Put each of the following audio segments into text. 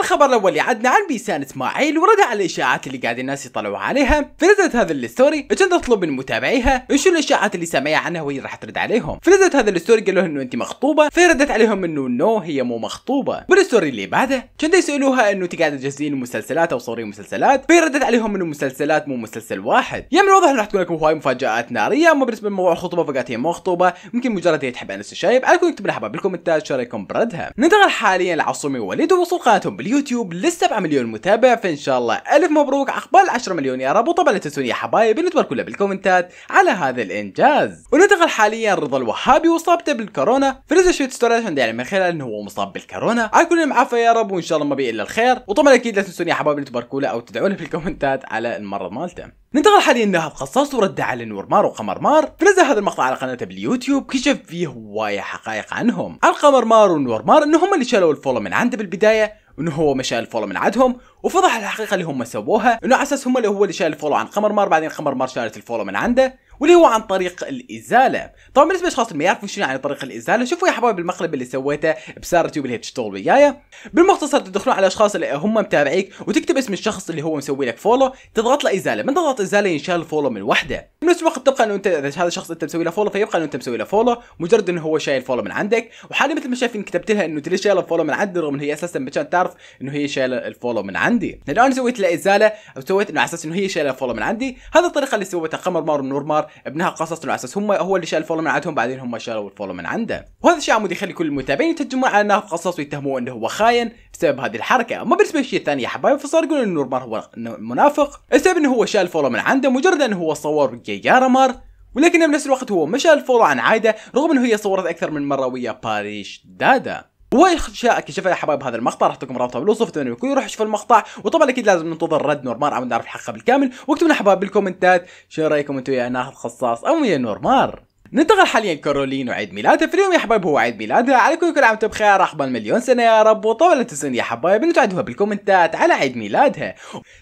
الخبر الاول اللي عدنا عن بيسان اسماعيل ورد على الاشاعات اللي قاعد الناس يطلعوا عليها فنزلت هذا الستوري عشان تطلب من متابعيها وشو الاشاعات اللي سامعها عنها وهي راح ترد عليهم فنزلت هذا الستوري قالوا انه انت مخطوبه فردت عليهم انه نو هي مو مخطوبه والستوري اللي بعده كان يسالوها انه انت قاعده تجهزين مسلسلات او صورين مسلسلات فردت عليهم انه مسلسلات مو مسلسل واحد يا يعني من الواضح راح تكون لكم هواي مفاجات ناريه اما بالنسبه لموضوع الخطوبه فقالت هي مخطوبه ممكن مجرد هي تحب انس الشايب عليكم اكتب لها بالكومنتات شو رايكم بردها ننتقل حاليا لعصومي ووليد ووصول قناتهم باليوتيوب ل 7 مليون متابع فان شاء الله الف مبروك عقبال ال 10 مليون يا رب وطبعا لا تنسوني يا حبايب نتبارك تباركوا بالكومنتات على هذا الانجاز وننتقل حاليا رضا الوهابي وصابته بالكورونا فنزل شويه ستوريات عندي يعني من خلال انه هو مصاب بالكورونا على كل المعافى يا رب وان شاء الله ما بي الا الخير وطبعا اكيد لا تنسوني يا حبايب نتبارك تباركوا او تدعوا له بالكومنتات على المرض مالته ننتقل حاليا لهب قصاص ورد على نورمار وقمرمار فنزل هذا المقطع على قناته باليوتيوب كشف فيه هواية حقائق عنهم عن قمرمار ونورمار ان هم اللي شالوا الفولو من عنده بالبداية انه هو شال الفولو من عندهم وفضح الحقيقه اللي هم سووها انه اساس هم اللي هو اللي شال الفولو عن قمر مار بعدين قمر مار شالت الفولو من عنده واللي هو عن طريق الازاله طبعا بالنسبه للاشخاص اللي ما يعرفوا شنو يعني طريق الازاله شوفوا يا حبايب المقلب اللي سويته بسارة تيوب اللي تشتغل وياي بالمختصر تدخلون على الاشخاص اللي هم متابعيك وتكتب اسم الشخص اللي هو مسوي لك فولو تضغط له ازاله من تضغط ازاله ينشال الفولو من وحده بنفس الوقت تبقى انه انت اذا هذا الشخص انت مسوي له فولو فيبقى انه انت مسوي له فولو مجرد انه هو شايل فولو من عندك وحاليا مثل ما شايفين كتبت لها انه ليش شايل الفولو من عندي رغم ان هي اساسا ما كانت تعرف انه هي شايله الفولو من عندي الان سويت له ازاله وسويت انه على اساس انه هي شايل الفولو من عندي هذا الطريقه اللي سويتها قمر مار ونور مار ابنها قصص على اساس هم هو اللي شال الفولو من عندهم بعدين هم شالوا الفولو من عنده وهذا الشيء عمود يخلي كل المتابعين يتجمعون على انه قصص ويتهموه انه هو خاين بسبب هذه الحركه اما بالنسبه للشيء الثاني يا حبايب فصار يقولون انه نورمان هو منافق السبب انه هو شال الفولو من عنده مجرد انه هو صور جيجارمار ولكن بنفس الوقت هو مشى الفولو عن عايده رغم انه هي صورت اكثر من مره ويا باريش دادا ويخشى اكيد شوف يا حبايب هذا المقطع راح لكم رابطه بالوصف اتمنى انكم يروح يشوف المقطع وطبعا اكيد لازم ننتظر رد نورمار عم نعرف الحلقه بالكامل واكتبوا لنا حبايب بالكومنتات شو رايكم انتم يا ناهض خصاص او يا نورمار ننتقل حاليا كارولين وعيد ميلادها في اليوم يا حبايب هو عيد ميلادها على كل كل عام وانتم بخير عقبال مليون سنه يا رب لا السن يا حبايب انتم تعدوها بالكومنتات على عيد ميلادها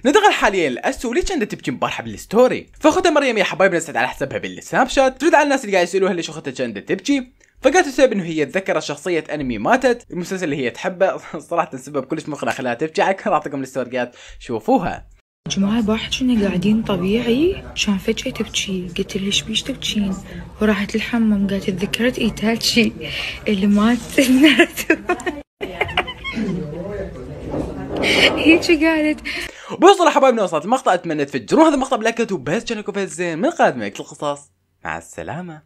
ننتقل حاليا لاسو ليش عندها تبكي امبارحه بالستوري فاختها مريم يا حبايب نزلت على حسابها بالسناب شات ترد على الناس اللي قاعد يسالوها ليش اختها تبكي فقالت السبب انه هي تذكرت شخصية انمي ماتت المسلسل اللي هي تحبه صراحة سبب كلش مقنع خلاها تفجعك راح اعطيكم الاستورقات شوفوها جماعة بارحة كنا قاعدين طبيعي كان فجأة تبكي قلت ايش بيش تبكين وراحت الحمام قالت تذكرت ايتاتشي اللي مات ناروتو هيك قالت بوصل حبايبنا وصلت المقطع اتمنى تفجرون هذا المقطع بلايكات وبس كانكم فيه زين من قادمك القصص مع السلامه